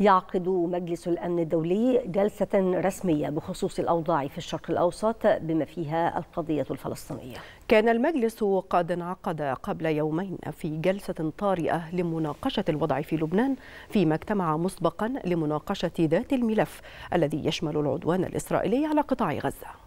يعقد مجلس الأمن الدولي جلسة رسمية بخصوص الأوضاع في الشرق الأوسط بما فيها القضية الفلسطينية كان المجلس قد انعقد قبل يومين في جلسة طارئة لمناقشة الوضع في لبنان فيما اجتمع مسبقا لمناقشة ذات الملف الذي يشمل العدوان الإسرائيلي على قطاع غزة